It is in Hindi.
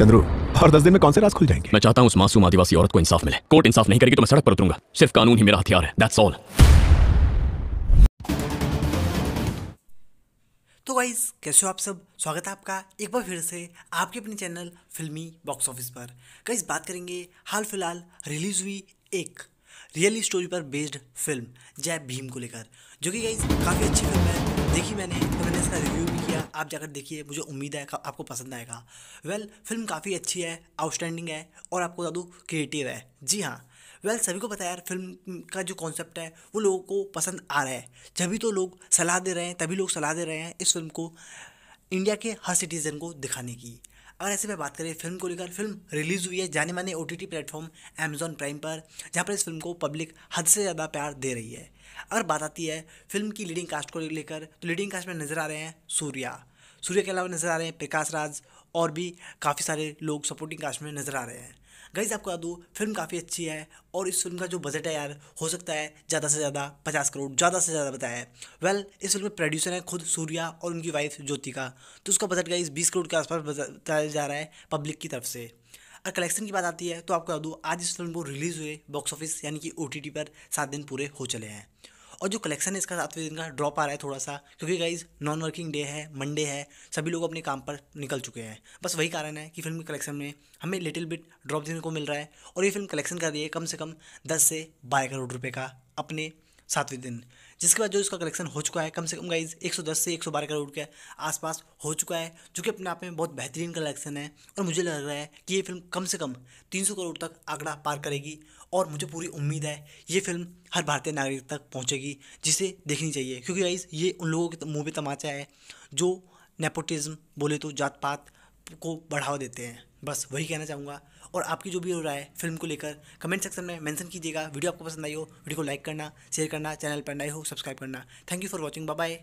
चंद्रू और दस दिन में कौन से राज खुल जाएंगे मैं चाहता हूँ उस मासूम आदिवासी औरत को इंसाफ मिले कोर्ट इंसाफ नहीं करेगी तो मैं सड़क पर उतरूंगा सिर्फ कानून ही मेरा हथियार है दैट्स ऑल तो गाइज कैसे हो आप सब स्वागत है आपका एक बार फिर से आपके अपने चैनल फिल्मी बॉक्स ऑफिस पर गाइज बात करेंगे हाल फिलहाल रिलीज हुई एक रियल स्टोरी पर बेस्ड फिल्म जय भीम को लेकर जो कि गई काफ़ी अच्छी फिल्म है देखी मैंने तो मैंने इसका रिव्यू भी किया आप जाकर देखिए मुझे उम्मीद है आपको पसंद आएगा वेल well, फिल्म काफ़ी अच्छी है आउटस्टैंडिंग है और आपको बता दूँ क्रिएटिव है जी हाँ वेल well, सभी को पता है यार फिल्म का जो कॉन्सेप्ट है वो लोगों को पसंद आ रहा है जब तो लोग सलाह दे रहे हैं तभी लोग सलाह दे रहे हैं इस फिल्म को इंडिया के हर सिटीज़न को दिखाने की अगर ऐसे में बात करें फिल्म को लेकर फिल्म रिलीज़ हुई है जाने माने O T platform Amazon Prime पर जहाँ पर इस फिल्म को पब्लिक हद से ज़्यादा प्यार दे रही है अगर बात आती है फिल्म की लीडिंग कास्ट को लेकर तो लीडिंग कास्ट में नज़र आ रहे हैं सूर्या सूर्य के अलावा नज़र आ रहे हैं प्रकाश राज और भी काफ़ी सारे लोग सपोर्टिंग कास्ट में नज़र आ रहे हैं गई आपको बता दूँ फिल्म काफ़ी अच्छी है और इस फिल्म का जो बजट है यार हो सकता है ज़्यादा से ज़्यादा पचास करोड़ ज़्यादा से ज़्यादा बताया है वेल इस फिल्म में प्रोड्यूसर है खुद सूर्या और उनकी वाइफ ज्योति का तो उसका बजट गई बीस करोड़ के आसपास बताया जा रहा है पब्लिक की तरफ से अगर कलेक्शन की बात आती है तो आपको बता दूँ आज इस फिल्म को रिलीज़ हुए बॉक्स ऑफिस यानी कि ओ पर सात दिन पूरे हो चले हैं और जो कलेक्शन है इसका सातवें दिन का ड्रॉप आ रहा है थोड़ा सा क्योंकि गाइज नॉन वर्किंग डे है मंडे है सभी लोग अपने काम पर निकल चुके हैं बस वही कारण है कि फिल्म के कलेक्शन में हमें लिटिल बिट ड्रॉप देखने को मिल रहा है और ये फिल्म कलेक्शन कर रही है कम से कम दस से बारह करोड़ रुपये का अपने सातवें दिन जिसके बाद जो इसका कलेक्शन हो चुका है कम से कम गाइज 110 से 112 करोड़ के आसपास हो चुका है जो कि अपने आप में बहुत बेहतरीन कलेक्शन है और मुझे लग रहा है कि ये फिल्म कम से कम 300 करोड़ तक आंकड़ा पार करेगी और मुझे पूरी उम्मीद है ये फिल्म हर भारतीय नागरिक तक पहुँचेगी जिसे देखनी चाहिए क्योंकि गाइज ये उन लोगों के मुँह पर तमाचा है जो नेपोटिज्म बोले तो जात पात को बढ़ावा देते हैं बस वही कहना चाहूँगा और आपकी जो भी राय फिल्म को लेकर कमेंट सेक्शन में मेंशन कीजिएगा वीडियो आपको पसंद आई हो वीडियो को लाइक करना शेयर करना चैनल पर नए हो सब्सक्राइब करना thank you for watching bye